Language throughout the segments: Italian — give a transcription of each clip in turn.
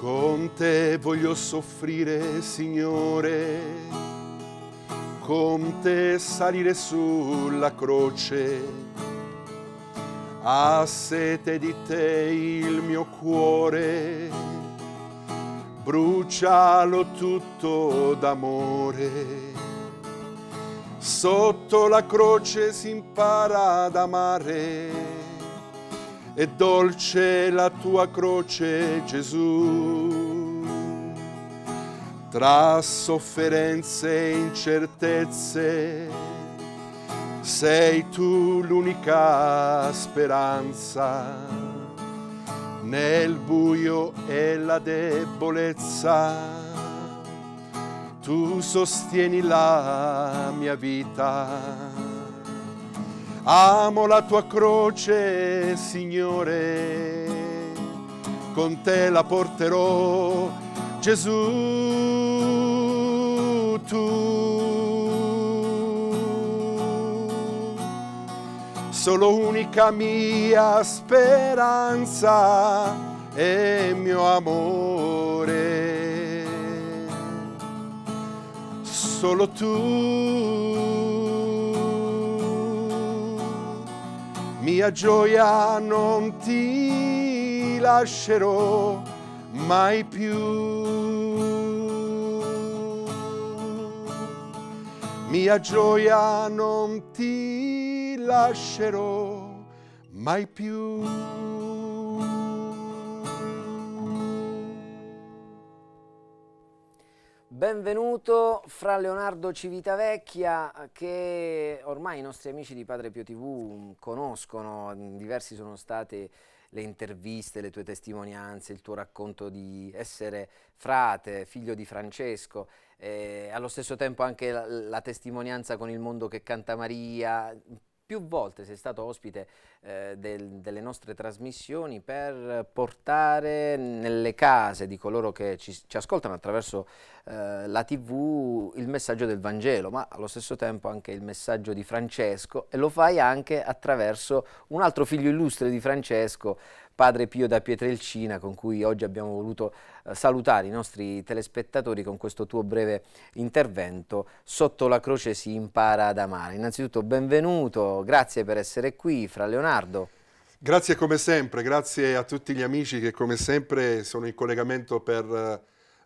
Con te voglio soffrire, Signore, con te salire sulla croce. A sete di te il mio cuore, brucialo tutto d'amore. Sotto la croce si impara ad amare e dolce la tua croce, Gesù. Tra sofferenze e incertezze sei tu l'unica speranza. Nel buio e la debolezza tu sostieni la mia vita Amo la tua croce, Signore, con te la porterò, Gesù, tu. Solo unica mia speranza e mio amore, solo tu mia gioia non ti lascerò mai più. Mia gioia non ti lascerò mai più. Benvenuto fra Leonardo Civitavecchia che ormai i nostri amici di Padre Pio TV mm, conoscono, mm, diversi sono state le interviste, le tue testimonianze, il tuo racconto di essere frate, figlio di Francesco, eh, allo stesso tempo anche la, la testimonianza con il mondo che canta Maria, più volte sei stato ospite eh, del, delle nostre trasmissioni per portare nelle case di coloro che ci, ci ascoltano attraverso eh, la tv il messaggio del Vangelo, ma allo stesso tempo anche il messaggio di Francesco e lo fai anche attraverso un altro figlio illustre di Francesco, padre Pio da Pietrelcina con cui oggi abbiamo voluto eh, salutare i nostri telespettatori con questo tuo breve intervento Sotto la croce si impara ad amare. Innanzitutto benvenuto, grazie per essere qui fra Leonardo. Grazie come sempre, grazie a tutti gli amici che come sempre sono in collegamento per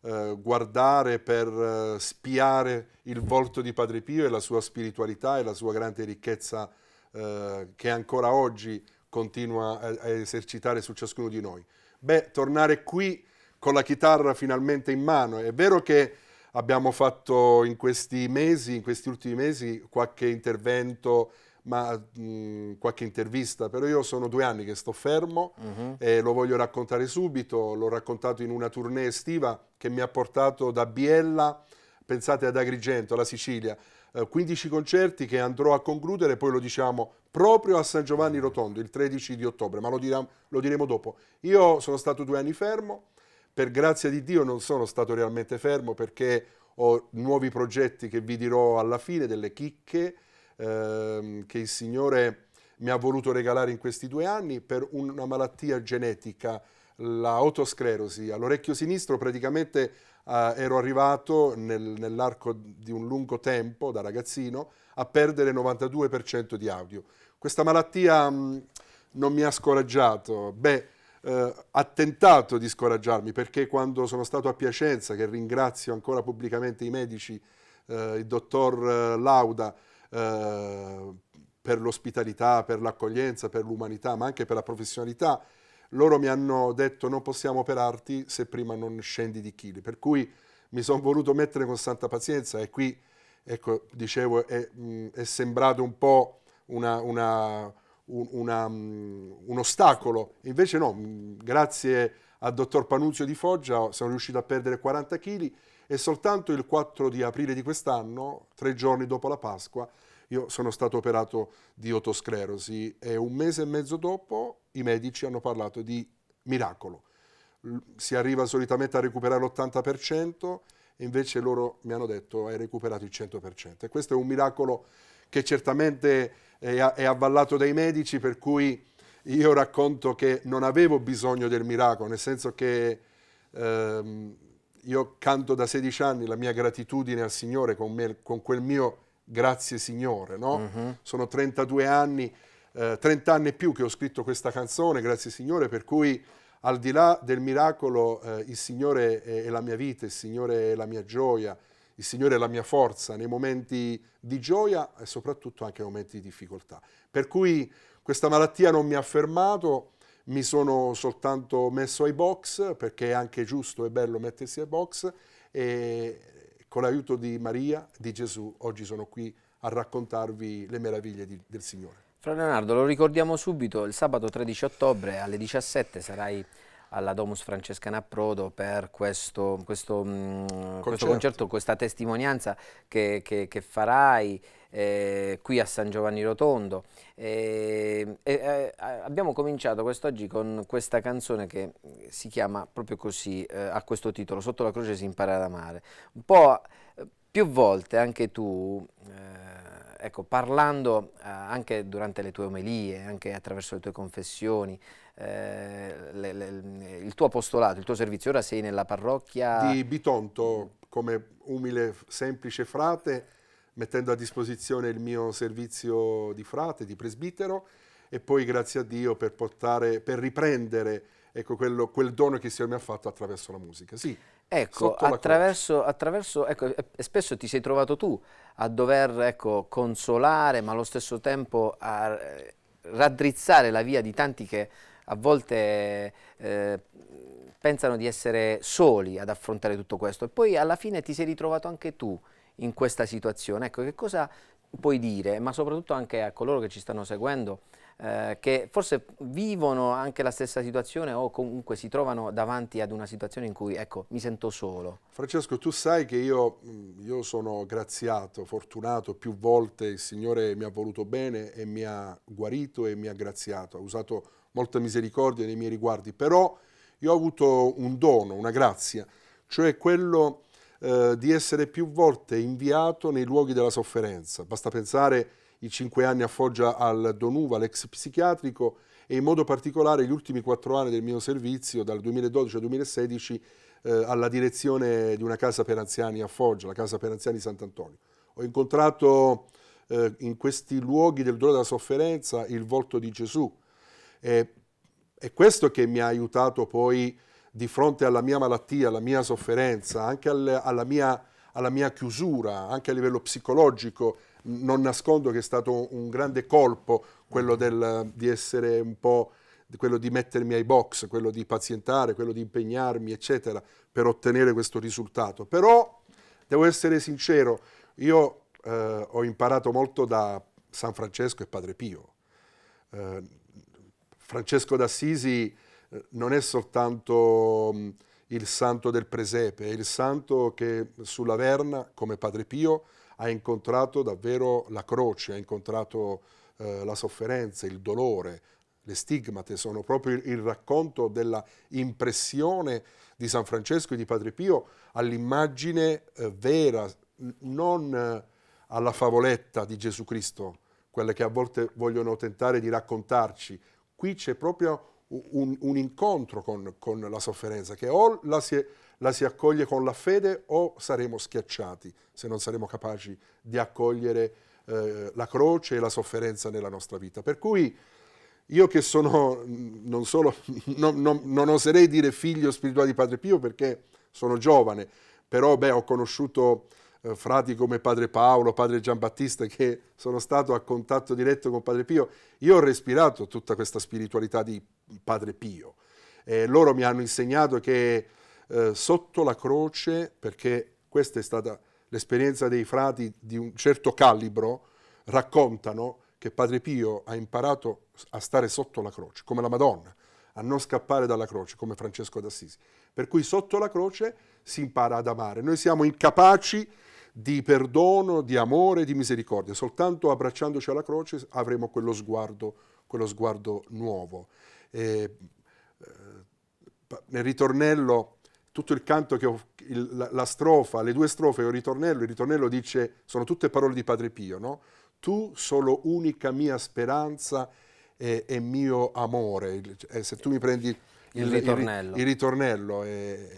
eh, guardare, per eh, spiare il volto di Padre Pio e la sua spiritualità e la sua grande ricchezza eh, che ancora oggi continua a, a esercitare su ciascuno di noi. Beh, tornare qui con la chitarra finalmente in mano, è vero che abbiamo fatto in questi mesi, in questi ultimi mesi, qualche intervento, ma mh, mm, qualche intervista, però io sono due anni che sto fermo uh mhm. -huh. e lo voglio raccontare subito, l'ho raccontato in una tournée estiva che mi ha portato da Biella, pensate ad Agrigento, alla Sicilia, 15 eh, concerti che andrò a concludere, poi lo diciamo proprio a San Giovanni Rotondo il 13 di ottobre, ma lo, dirà, lo diremo dopo. Io sono stato due anni fermo, per grazia di Dio non sono stato realmente fermo perché ho nuovi progetti che vi dirò alla fine, delle chicche ehm, che il Signore mi ha voluto regalare in questi due anni per una malattia genetica, la otosclerosi. All'orecchio sinistro praticamente Uh, ero arrivato nel, nell'arco di un lungo tempo, da ragazzino, a perdere 92% di audio. Questa malattia mh, mm, non mi ha scoraggiato, beh, eh, ha tentato di scoraggiarmi perché quando sono stato a Piacenza, che ringrazio ancora pubblicamente i medici, eh, il dottor eh, Lauda, eh, per l'ospitalità, per l'accoglienza, per l'umanità, ma anche per la professionalità, loro mi hanno detto non possiamo operarti se prima non scendi di chili, per cui mi sono voluto mettere con santa pazienza e qui, ecco, dicevo, è, mh, è sembrato un po' una, una, un, una, mh, un, ostacolo, invece no, mh, grazie al dottor Panunzio di Foggia sono riuscito a perdere 40 kg e soltanto il 4 di aprile di quest'anno, tre giorni dopo la Pasqua, io sono stato operato di otosclerosi e un mese e mezzo dopo i medici hanno parlato di miracolo. Si arriva solitamente a recuperare l'80%, invece loro mi hanno detto hai recuperato il 100%. E questo è un miracolo che certamente è avvallato dai medici, per cui io racconto che non avevo bisogno del miracolo, nel senso che ehm, io canto da 16 anni la mia gratitudine al Signore con, me, con quel mio grazie Signore, no? uh mm-hmm. -huh. Sono 32 anni eh, 30 anni e più che ho scritto questa canzone, grazie Signore, per cui al di là del miracolo eh, il Signore è, è la mia vita, il Signore è la mia gioia, il Signore è la mia forza nei momenti di gioia e soprattutto anche nei momenti di difficoltà. Per cui questa malattia non mi ha fermato, mi sono soltanto messo ai box perché è anche giusto e bello mettersi ai box e con l'aiuto di Maria, di Gesù, oggi sono qui a raccontarvi le meraviglie di, del Signore. Fra Leonardo, lo ricordiamo subito, il sabato 13 ottobre alle 17 sarai alla Domus Francescana a Prodo per questo, questo, mm, concerto. questo concerto. questa testimonianza che, che, che farai eh, qui a San Giovanni Rotondo. Ehm, e, eh, abbiamo cominciato quest'oggi con questa canzone che si chiama proprio così, eh, questo titolo, Sotto la croce si impara ad amare. Un po' eh, più volte anche tu eh, ecco, parlando eh, anche durante le tue omelie, anche attraverso le tue confessioni, eh, le, le, il tuo apostolato, il tuo servizio, ora sei nella parrocchia... Di Bitonto, come umile, semplice frate, mettendo a disposizione il mio servizio di frate, di presbitero, e poi grazie a Dio per, portare, per riprendere ecco, quello, quel dono che il Signore mi ha fatto attraverso la musica. Sì. Ecco, attraverso, attraverso ecco, spesso ti sei trovato tu a dover ecco, consolare, ma allo stesso tempo a eh, raddrizzare la via di tanti che a volte eh, pensano di essere soli ad affrontare tutto questo. E poi alla fine ti sei ritrovato anche tu in questa situazione. Ecco, che cosa puoi dire, ma soprattutto anche a coloro che ci stanno seguendo, eh, che forse vivono anche la stessa situazione o comunque si trovano davanti ad una situazione in cui ecco, mi sento solo. Francesco, tu sai che io, mm, io sono graziato, fortunato, più volte il Signore mi ha voluto bene e mi ha guarito e mi ha graziato, ha usato molta misericordia nei miei riguardi, però io ho avuto un dono, una grazia, cioè quello eh, di essere più volte inviato nei luoghi della sofferenza. Basta pensare i cinque anni a Foggia al Donuva, l'ex psichiatrico, e in modo particolare gli ultimi quattro anni del mio servizio, dal 2012 al 2016, eh, alla direzione di una casa per anziani a Foggia, la casa per anziani di Sant'Antonio. Ho incontrato eh, in questi luoghi del dolore e della sofferenza il volto di Gesù e, è questo che mi ha aiutato poi di fronte alla mia malattia, alla mia sofferenza, anche al, alla, mia, alla mia chiusura, anche a livello psicologico, non nascondo che è stato un grande colpo quello mm. del, di essere un po' quello di mettermi ai box, quello di pazientare, quello di impegnarmi, eccetera, per ottenere questo risultato. Però devo essere sincero, io eh, ho imparato molto da San Francesco e Padre Pio. Eh, Francesco d'Assisi eh, non è soltanto mm, il santo del presepe, è il santo che sulla Verna, come Padre Pio, ha incontrato davvero la croce, ha incontrato eh, la sofferenza, il dolore, le stigmate, sono proprio il, il racconto della impressione di San Francesco e di Padre Pio all'immagine eh, vera, non eh, alla favoletta di Gesù Cristo, quelle che a volte vogliono tentare di raccontarci. Qui c'è proprio un, un incontro con, con, la sofferenza, che o la si, è, la si accoglie con la fede o saremo schiacciati se non saremo capaci di accogliere eh, la croce e la sofferenza nella nostra vita. Per cui io che sono, mm, non, solo, non, non, non oserei dire figlio spirituale di Padre Pio perché sono giovane, però beh, ho conosciuto eh, frati come Padre Paolo, Padre Giambattista che sono stato a contatto diretto con Padre Pio, io ho respirato tutta questa spiritualità di Padre Pio. Eh, loro mi hanno insegnato che eh, sotto la croce, perché questa è stata l'esperienza dei frati di un certo calibro, raccontano che Padre Pio ha imparato a stare sotto la croce, come la Madonna, a non scappare dalla croce, come Francesco d'Assisi. Per cui sotto la croce si impara ad amare. Noi siamo incapaci di perdono, di amore, di misericordia. Soltanto abbracciandoci alla croce avremo quello sguardo, quello sguardo nuovo. E, eh, nel ritornello tutto il canto che ho, il, la, la, strofa, le due strofe e il ritornello, il ritornello dice, sono tutte parole di Padre Pio, no? Tu solo unica mia speranza e, e mio amore. E eh, se tu mi prendi il, il ritornello, il, ritornello e,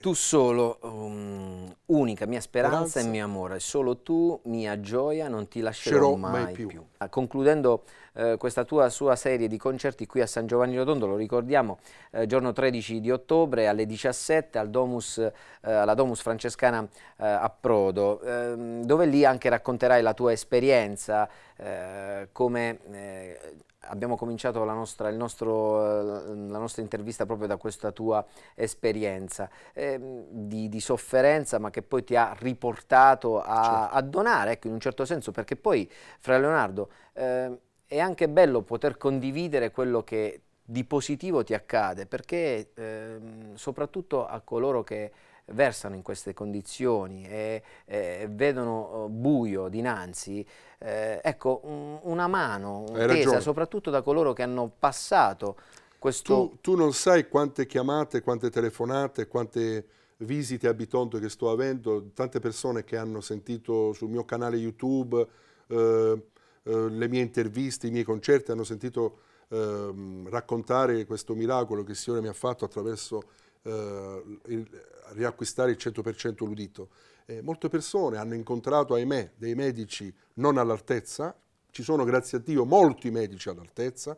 tu solo, um, unica mia speranza, speranza, e mio amore, solo tu, mia gioia, non ti lascerò mai, mai, più. più. Ah, concludendo eh, questa tua sua serie di concerti qui a San Giovanni Rotondo, lo ricordiamo, eh, giorno 13 di ottobre alle 17 al Domus, eh, alla Domus Francescana eh, a Prodo, ehm, dove lì anche racconterai la tua esperienza, eh, come abbiamo cominciato la nostra, nostro, la nostra, intervista proprio da questa tua esperienza eh, di, di, sofferenza ma che poi ti ha riportato a, certo. a donare ecco, in un certo senso perché poi fra Leonardo eh, è anche bello poter condividere quello che di positivo ti accade, perché ehm, soprattutto a coloro che versano in queste condizioni e, e vedono eh, buio dinanzi, eh, ecco, un, una mano Hai tesa, soprattutto da coloro che hanno passato questo... Tu, tu non sai quante chiamate, quante telefonate, quante visite a Bitonto che sto avendo, tante persone che hanno sentito sul mio canale YouTube, eh, eh, le mie interviste, i miei concerti hanno sentito ehm, raccontare questo miracolo che il Signore mi ha fatto attraverso eh, il, riacquistare il 100% l'udito. Eh, molte persone hanno incontrato, ahimè, dei medici non all'altezza, ci sono grazie a Dio molti medici all'altezza,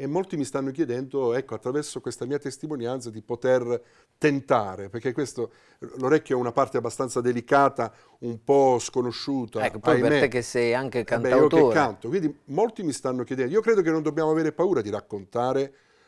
e molti mi stanno chiedendo, ecco, attraverso questa mia testimonianza di poter tentare, perché questo, l'orecchio è una parte abbastanza delicata, un po' sconosciuta. Ecco, poi ahimè. per te che sei anche cantautore. Eh beh, io che canto, quindi molti mi stanno chiedendo, io credo che non dobbiamo avere paura di raccontare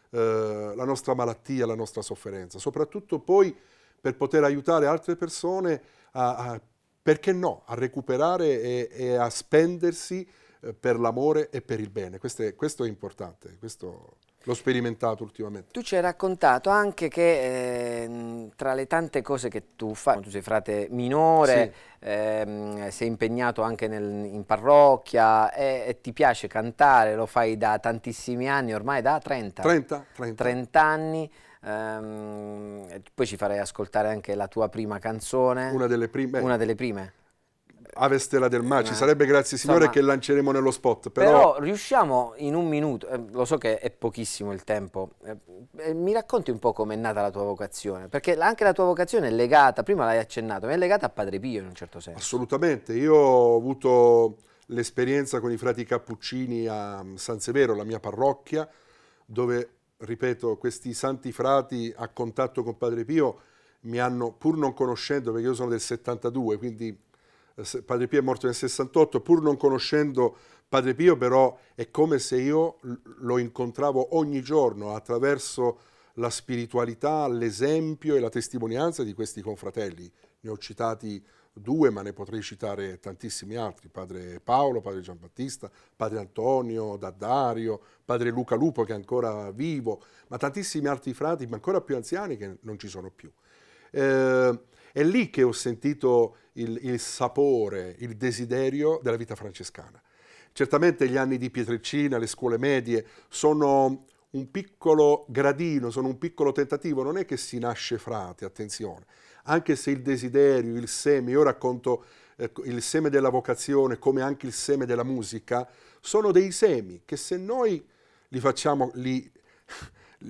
eh, la nostra malattia, la nostra sofferenza, soprattutto poi per poter aiutare altre persone a, a perché no, a recuperare e, e a spendersi eh, per l'amore e per il bene. Questo è, questo è importante, questo l'ho sperimentato ultimamente. Tu ci hai raccontato anche che eh, tra le tante cose che tu fai, tu sei frate minore, sì. eh, sei impegnato anche nel, in parrocchia e, e, ti piace cantare, lo fai da tantissimi anni, ormai da 30. 30, 30. 30 anni. Ehm, poi ci farei ascoltare anche la tua prima canzone. Una delle prime. Una delle prime. Ave Stella del Mar, ci eh, sarebbe grazie signore Insomma, che lanceremo nello spot. Però... però riusciamo in un minuto, eh, lo so che è pochissimo il tempo, eh, eh, mi racconti un po' com'è nata la tua vocazione, perché anche la tua vocazione è legata, prima l'hai accennato, ma è legata a Padre Pio in un certo senso. Assolutamente, io ho avuto l'esperienza con i frati cappuccini a mm, San Severo, la mia parrocchia, dove, ripeto, questi santi frati a contatto con Padre Pio mi hanno, pur non conoscendo, perché io sono del 72, quindi eh, padre Pio è morto nel 68, pur non conoscendo Padre Pio, però è come se io lo incontravo ogni giorno attraverso la spiritualità, l'esempio e la testimonianza di questi confratelli. Ne ho citati due, ma ne potrei citare tantissimi altri, padre Paolo, padre Giambattista, padre Antonio, Daddario, padre Luca Lupo che è ancora vivo, ma tantissimi altri frati, ma ancora più anziani che non ci sono più. Eh, è lì che ho sentito il, il sapore, il desiderio della vita francescana. Certamente gli anni di Pietricina, le scuole medie, sono un piccolo gradino, sono un piccolo tentativo, non è che si nasce frate, attenzione, anche se il desiderio, il seme, io racconto eh, il seme della vocazione come anche il seme della musica, sono dei semi che se noi li facciamo, li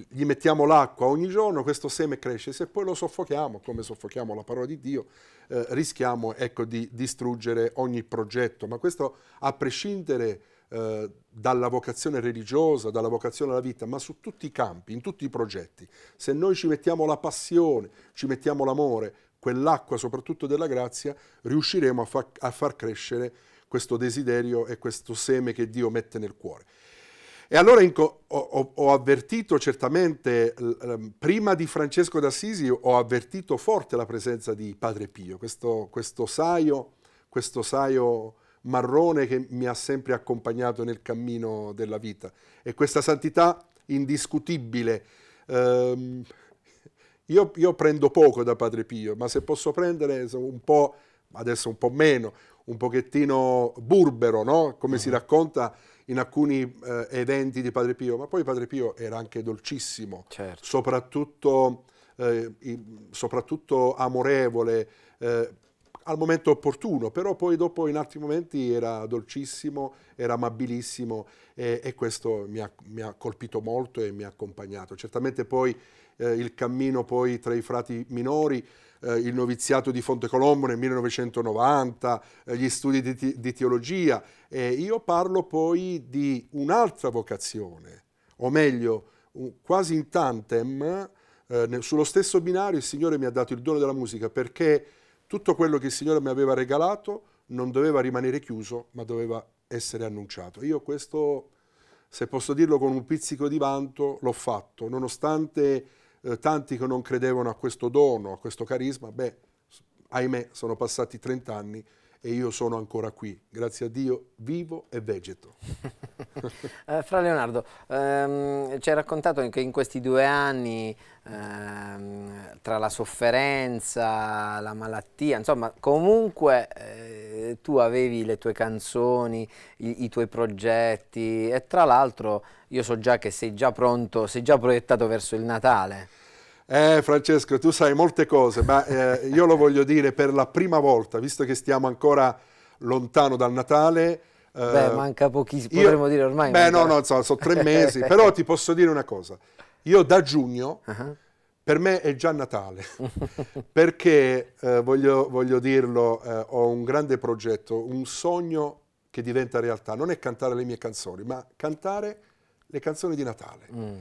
gli mettiamo l'acqua ogni giorno, questo seme cresce, se poi lo soffochiamo, come soffochiamo la parola di Dio, eh, rischiamo ecco, di distruggere ogni progetto, ma questo a prescindere eh, dalla vocazione religiosa, dalla vocazione alla vita, ma su tutti i campi, in tutti i progetti. Se noi ci mettiamo la passione, ci mettiamo l'amore, quell'acqua soprattutto della grazia, riusciremo a, fa a far crescere questo desiderio e questo seme che Dio mette nel cuore. E allora ho, ho, ho, avvertito certamente, ehm, prima di Francesco d'Assisi, ho avvertito forte la presenza di Padre Pio, questo, questo, saio, questo saio marrone che mi ha sempre accompagnato nel cammino della vita. E questa santità indiscutibile. Um, io, io, prendo poco da Padre Pio, ma se posso prendere un po', adesso un po' meno, un pochettino burbero, no? come si mm. racconta in alcuni eh, eventi di Padre Pio, ma poi Padre Pio era anche dolcissimo, certo. soprattutto, eh, soprattutto, amorevole, eh, al momento opportuno, però poi dopo in altri momenti era dolcissimo, era amabilissimo e, e questo mi ha, mi ha, colpito molto e mi ha accompagnato. Certamente poi eh, il cammino poi tra i frati minori eh, il noviziato di Fonte Colombo nel 1990, eh, gli studi di, di teologia. E eh, io parlo poi di un'altra vocazione, o meglio, un, quasi in tantem, eh, sullo stesso binario il Signore mi ha dato il dono della musica perché tutto quello che il Signore mi aveva regalato non doveva rimanere chiuso, ma doveva essere annunciato. Io questo, se posso dirlo con un pizzico di vanto, l'ho fatto, nonostante eh, tanti che non credevano a questo dono, a questo carisma, beh, ahimè, sono passati 30 anni e io sono ancora qui, grazie a Dio vivo e vegeto. eh, Fra Leonardo, ehm, ci hai raccontato che in questi due anni ehm, tra la sofferenza, la malattia, insomma comunque eh, tu avevi le tue canzoni, i, i tuoi progetti e tra l'altro io so già che sei già pronto, sei già proiettato verso il Natale. Eh Francesco, tu sai molte cose, ma eh, io lo voglio dire per la prima volta, visto che stiamo ancora lontano dal Natale. Eh, beh, manca pochissimo, potremmo dire ormai. Beh, no, no, insomma, sono tre mesi, però ti posso dire una cosa. Io da giugno, uh -huh. per me è già Natale, perché eh, voglio, voglio, dirlo, eh, ho un grande progetto, un sogno che diventa realtà. Non è cantare le mie canzoni, ma cantare le canzoni di Natale. Mm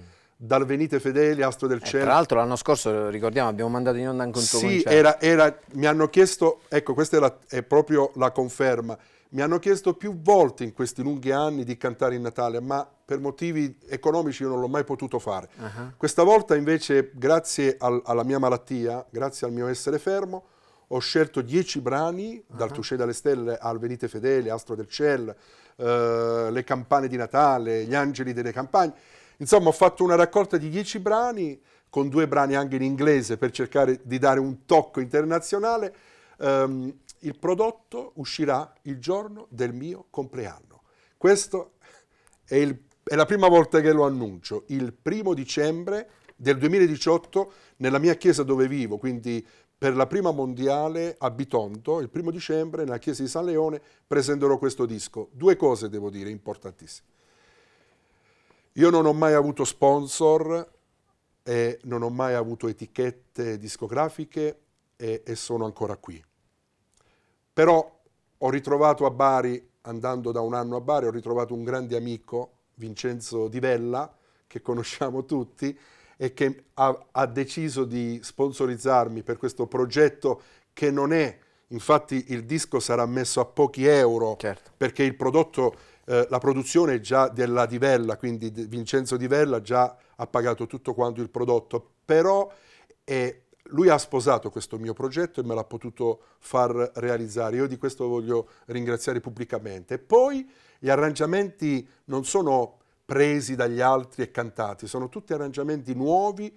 dal Venite Fedeli, Astro del eh, Cielo. Tra l'altro l'anno scorso, ricordiamo, abbiamo mandato in onda anche un tuo sì, era, era, mi hanno chiesto, ecco questa era, è proprio la conferma, mi hanno chiesto più volte in questi lunghi anni di cantare in Natale, ma per motivi economici io non l'ho mai potuto fare. Uh -huh. Questa volta invece, grazie al, alla mia malattia, grazie al mio essere fermo, ho scelto dieci brani, uh -huh. dal Touché dalle Stelle al Venite Fedele, Astro del Cielo, eh, Le campane di Natale, Gli angeli delle campagne, Insomma, ho fatto una raccolta di dieci brani, con due brani anche in inglese per cercare di dare un tocco internazionale. Um, il prodotto uscirà il giorno del mio compleanno. Questa è, è la prima volta che lo annuncio, il primo dicembre del 2018 nella mia chiesa dove vivo, quindi per la prima mondiale a Bitonto, il primo dicembre, nella chiesa di San Leone, presenterò questo disco. Due cose devo dire importantissime. Io non ho mai avuto sponsor e non ho mai avuto etichette discografiche e, e sono ancora qui. Però ho ritrovato a Bari, andando da un anno a Bari, ho ritrovato un grande amico, Vincenzo Di Vella, che conosciamo tutti, e che ha, ha, deciso di sponsorizzarmi per questo progetto che non è, infatti il disco sarà messo a pochi euro, certo. perché il prodotto eh, la produzione è già della Di Vella, quindi Vincenzo Di Vella già ha pagato tutto quanto il prodotto, però eh, lui ha sposato questo mio progetto e me l'ha potuto far realizzare. Io di questo voglio ringraziare pubblicamente. Poi gli arrangiamenti non sono presi dagli altri e cantati, sono tutti arrangiamenti nuovi,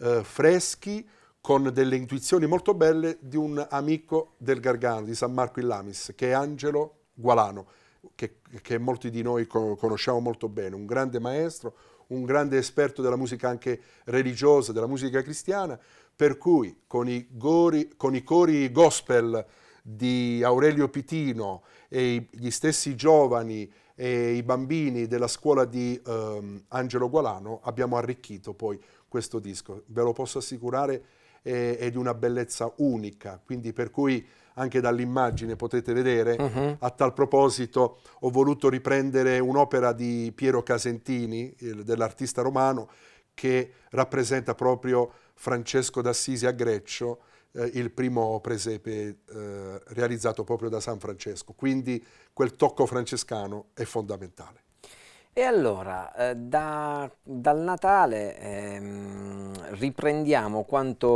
eh, freschi, con delle intuizioni molto belle di un amico del Gargano, di San Marco in Lamis, che è Angelo Gualano che, che molti di noi conosciamo molto bene, un grande maestro, un grande esperto della musica anche religiosa, della musica cristiana, per cui con i, gori, con i cori gospel di Aurelio Pitino e gli stessi giovani e i bambini della scuola di um, Angelo Gualano abbiamo arricchito poi questo disco. Ve lo posso assicurare, è, è di una bellezza unica, quindi per cui anche dall'immagine potete vedere. Uh-huh. A tal proposito ho voluto riprendere un'opera di Piero Casentini, il, dell'artista romano, che rappresenta proprio Francesco d'Assisi a Greccio, eh, il primo presepe eh, realizzato proprio da San Francesco. Quindi quel tocco francescano è fondamentale. E allora, eh, da, dal Natale ehm, riprendiamo quanto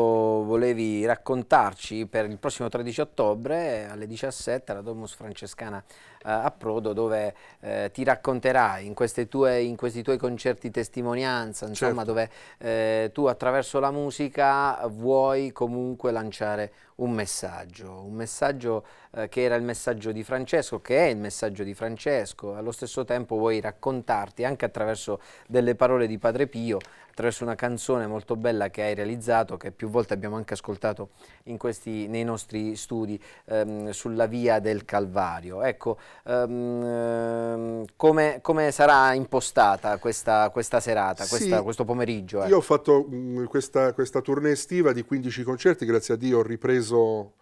volevi raccontarci per il prossimo 13 ottobre alle 17 alla Domus Francescana eh, a Prodo dove eh, ti racconterai in, tue, in, questi tuoi concerti testimonianza, insomma certo. dove eh, tu attraverso la musica vuoi comunque lanciare un messaggio, un messaggio eh, che era il messaggio di Francesco, che è il messaggio di Francesco, allo stesso tempo vuoi raccontarti anche attraverso delle parole di Padre Pio, attraverso una canzone molto bella che hai realizzato, che più volte abbiamo anche ascoltato questi, nei nostri studi, ehm, sulla via del Calvario. Ecco, ehm, come, come, sarà impostata questa, questa serata, questa, questo pomeriggio? Eh? Io ho ecco? fatto mh, mm, questa, questa tournée estiva di 15 concerti, grazie a Dio ho ripreso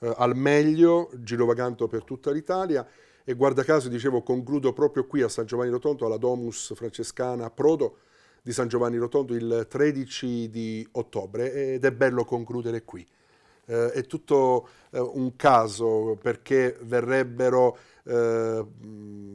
eh, al meglio, girovagando per tutta l'Italia e guarda caso, dicevo, concludo proprio qui a San Giovanni Rotondo, alla Domus Francescana Prodo di San Giovanni Rotondo il 13 di ottobre ed è bello concludere qui. Eh, è tutto eh, un caso perché verrebbero eh,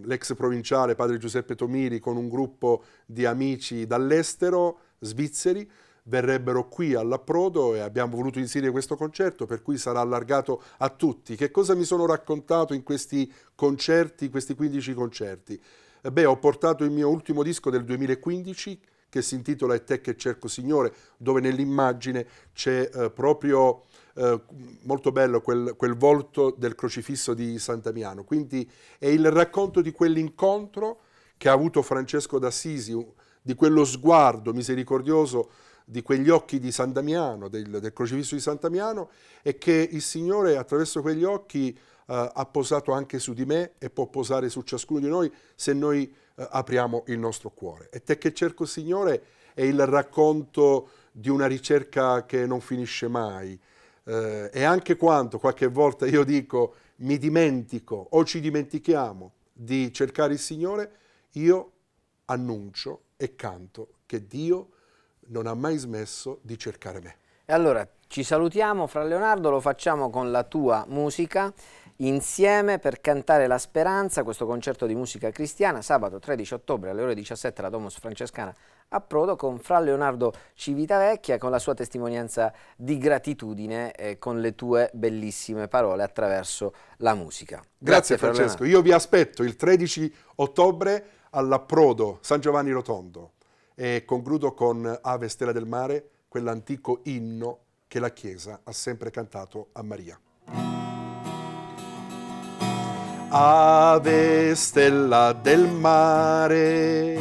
l'ex provinciale padre Giuseppe Tomiri con un gruppo di amici dall'estero, svizzeri, verrebbero qui all'approdo e abbiamo voluto inserire questo concerto per cui sarà allargato a tutti. Che cosa mi sono raccontato in questi concerti, questi 15 concerti? Eh, beh, ho portato il mio ultimo disco del 2015 che si intitola E te che cerco Signore, dove nell'immagine c'è eh, proprio eh, molto bello quel, quel, volto del crocifisso di San Damiano. Quindi è il racconto di quell'incontro che ha avuto Francesco d'Assisi, di quello sguardo misericordioso di quegli occhi di San Damiano, del, del crocifisso di San Damiano, e che il Signore attraverso quegli occhi eh, ha posato anche su di me e può posare su ciascuno di noi se noi eh, apriamo il nostro cuore. E te che cerco il Signore è il racconto di una ricerca che non finisce mai. Eh, e anche quando qualche volta io dico mi dimentico o ci dimentichiamo di cercare il Signore, io annuncio e canto che Dio ha non ha mai smesso di cercare me. E allora ci salutiamo fra Leonardo, lo facciamo con la tua musica insieme per cantare La Speranza, questo concerto di musica cristiana, sabato 13 ottobre alle ore 17 alla Domus Francescana a Prodo con Fra Leonardo Civitavecchia con la sua testimonianza di gratitudine e con le tue bellissime parole attraverso la musica. Grazie, Grazie Francesco, Fra io vi aspetto il 13 ottobre alla Prodo San Giovanni Rotondo. E concludo con Ave Stella del Mare, quell'antico inno che la Chiesa ha sempre cantato a Maria. Ave Stella del Mare,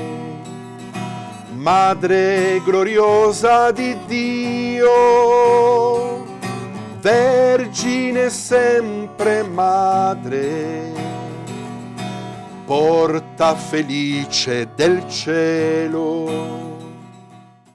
Madre gloriosa di Dio, Vergine sempre Madre, porta felice del cielo.